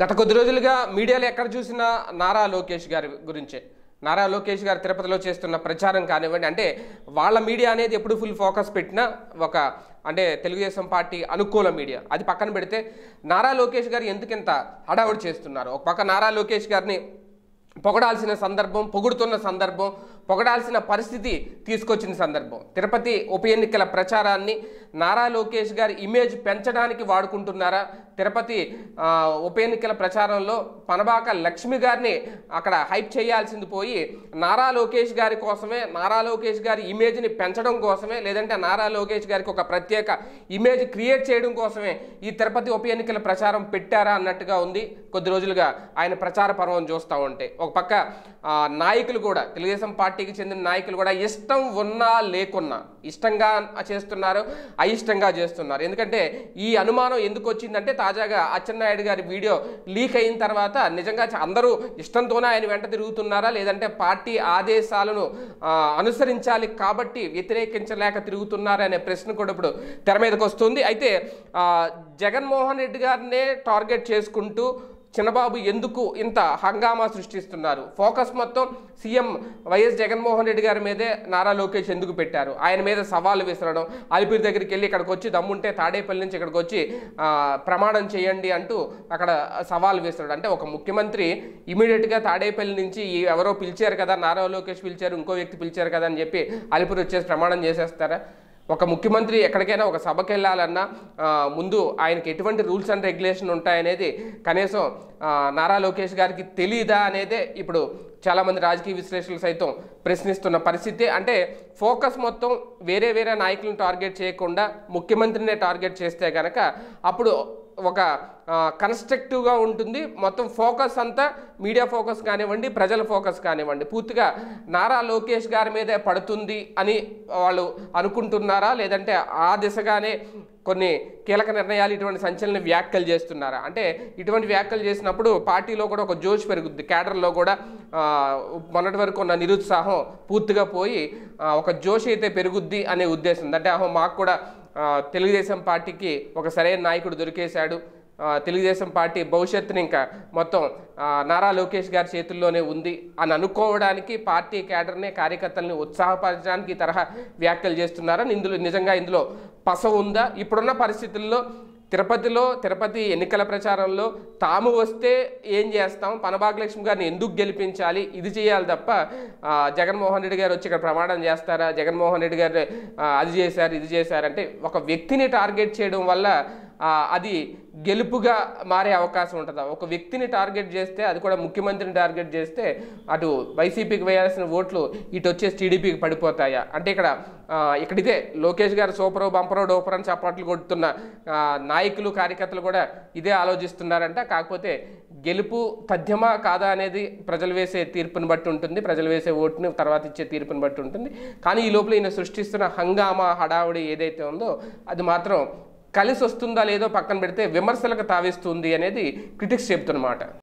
గత కొద్ది రోజులుగా మీడియాలో ఎక్కడ చూసినా నారా లోకేష్ గారి గురించే నారా లోకేష్ గారు తిరుపతిలో చేస్తున్న ప్రచారం కానివ్వండి అంటే వాళ్ళ మీడియా అనేది ఎప్పుడు ఫుల్ ఫోకస్ పెట్టినా ఒక అంటే తెలుగుదేశం పార్టీ అనుకూల మీడియా అది పక్కన పెడితే నారా లోకేష్ గారు ఎందుకింత హడావుడి చేస్తున్నారు ఒక పక్క నారా లోకేష్ గారిని పొగడాల్సిన సందర్భం పొగుడుతున్న సందర్భం పొగడాల్సిన పరిస్థితి తీసుకొచ్చిన సందర్భం తిరుపతి ఉప ఎన్నికల ప్రచారాన్ని నారా లోకేష్ గారి ఇమేజ్ పెంచడానికి వాడుకుంటున్నారా తిరుపతి ఉప ఎన్నికల ప్రచారంలో పనబాక లక్ష్మి గారిని అక్కడ హైప్ చేయాల్సింది పోయి నారా లోకేష్ గారి కోసమే నారా లోకేష్ గారి ఇమేజ్ని పెంచడం కోసమే లేదంటే నారా లోకేష్ గారికి ఒక ప్రత్యేక ఇమేజ్ క్రియేట్ చేయడం కోసమే ఈ తిరుపతి ఉప ఎన్నికల ప్రచారం పెట్టారా అన్నట్టుగా ఉంది కొద్ది రోజులుగా ఆయన ప్రచార పర్వం చూస్తూ ఉంటే ఒక పక్క నాయకులు కూడా తెలుగుదేశం పార్టీకి చెందిన నాయకులు కూడా ఇష్టం ఉన్నా లేకున్నా ఇష్టంగా చేస్తున్నారు అయిష్టంగా చేస్తున్నారు ఎందుకంటే ఈ అనుమానం ఎందుకు వచ్చిందంటే తాజాగా అచ్చెన్నాయుడు గారి వీడియో లీక్ అయిన తర్వాత నిజంగా అందరూ ఇష్టంతోనే ఆయన వెంట తిరుగుతున్నారా లేదంటే పార్టీ ఆదేశాలను అనుసరించాలి కాబట్టి వ్యతిరేకించలేక తిరుగుతున్నారా అనే ప్రశ్న కూడా ఇప్పుడు తెర మీదకి వస్తుంది అయితే జగన్మోహన్ రెడ్డి గారినే టార్గెట్ చేసుకుంటూ చిన్నబాబు ఎందుకు ఇంత హంగామా సృష్టిస్తున్నారు ఫోకస్ మొత్తం సీఎం వైఎస్ జగన్మోహన్ రెడ్డి గారి మీదే నారా లోకేష్ ఎందుకు పెట్టారు ఆయన మీద సవాల్ విసరడం అలిపిరి దగ్గరికి వెళ్ళి ఇక్కడికి వచ్చి దమ్ముంటే తాడేపల్లి నుంచి ఇక్కడికి వచ్చి ప్రమాణం చేయండి అంటూ అక్కడ సవాల్ విసరడం అంటే ఒక ముఖ్యమంత్రి ఇమీడియట్గా తాడేపల్లి నుంచి ఎవరో పిలిచారు కదా నారా లోకేష్ పిలిచారు ఇంకో వ్యక్తి పిలిచారు కదా అని చెప్పి అలిపిరి వచ్చేసి ప్రమాణం చేసేస్తారా ఒక ముఖ్యమంత్రి ఎక్కడికైనా ఒక సభకి వెళ్ళాలన్నా ముందు ఆయనకి ఎటువంటి రూల్స్ అండ్ రెగ్యులేషన్ ఉంటాయనేది కనీసం నారా లోకేష్ గారికి తెలీదా అనేదే ఇప్పుడు చాలామంది రాజకీయ విశ్లేషకులు సైతం ప్రశ్నిస్తున్న పరిస్థితి అంటే ఫోకస్ మొత్తం వేరే వేరే నాయకులను టార్గెట్ చేయకుండా ముఖ్యమంత్రినే టార్గెట్ చేస్తే కనుక అప్పుడు ఒక కన్స్ట్రక్టివ్గా ఉంటుంది మొత్తం ఫోకస్ అంతా మీడియా ఫోకస్ కానివ్వండి ప్రజల ఫోకస్ కానివ్వండి పూర్తిగా నారా లోకేష్ గారి మీదే పడుతుంది అని వాళ్ళు అనుకుంటున్నారా లేదంటే ఆ దిశగానే కొన్ని కీలక నిర్ణయాలు ఇటువంటి సంచలన వ్యాఖ్యలు చేస్తున్నారా అంటే ఇటువంటి వ్యాఖ్యలు చేసినప్పుడు పార్టీలో కూడా ఒక జోష్ పెరుగుద్ది కేడర్లో కూడా మొన్నటి వరకు ఉన్న నిరుత్సాహం పూర్తిగా పోయి ఒక జోష్ అయితే పెరుగుద్ది అనే ఉద్దేశం అంటే అహో మాకు కూడా తెలుగుదేశం పార్టీకి ఒక సరైన నాయకుడు దొరికేశాడు తెలుగుదేశం పార్టీ భవిష్యత్తుని ఇంకా మొత్తం నారా లోకేష్ గారి చేతుల్లోనే ఉంది అని అనుకోవడానికి పార్టీ క్యాడర్ని కార్యకర్తల్ని ఉత్సాహపరచడానికి తరహా వ్యాఖ్యలు చేస్తున్నారని ఇందులో నిజంగా ఇందులో పస ఉందా ఇప్పుడున్న పరిస్థితుల్లో తిరుపతిలో తిరుపతి ఎన్నికల ప్రచారంలో తాము వస్తే ఏం చేస్తాం పనభాగలక్ష్మి గారిని ఎందుకు గెలిపించాలి ఇది చేయాలి తప్ప జగన్మోహన్ రెడ్డి గారు వచ్చి ఇక్కడ ప్రమాణం చేస్తారా జగన్మోహన్ రెడ్డి గారు అది చేశారు ఇది చేశారంటే ఒక వ్యక్తిని టార్గెట్ చేయడం వల్ల అది గెలుపుగా మారే అవకాశం ఉంటుందా ఒక వ్యక్తిని టార్గెట్ చేస్తే అది కూడా ముఖ్యమంత్రిని టార్గెట్ చేస్తే అటు వైసీపీకి వేయాల్సిన ఓట్లు ఇటు వచ్చేసి టీడీపీకి పడిపోతాయా అంటే ఇక్కడ ఇక్కడితే లోకేష్ గారు సూపరో బంపరో డోపర్ అని చప్పట్లు కొడుతున్న నాయకులు కార్యకర్తలు కూడా ఇదే ఆలోచిస్తున్నారంట కాకపోతే గెలుపు తథ్యమా కాదా అనేది ప్రజలు వేసే తీర్పుని బట్టి ఉంటుంది ప్రజలు వేసే ఓటుని తర్వాత ఇచ్చే తీర్పుని బట్టి ఉంటుంది కానీ ఈ లోపల ఈయన సృష్టిస్తున్న హంగామా హడావుడి ఏదైతే ఉందో అది మాత్రం కలిసి వస్తుందా లేదో పక్కన పెడితే విమర్శలకు తావిస్తుంది అనేది క్రిటిక్స్ చెప్తున్నమాట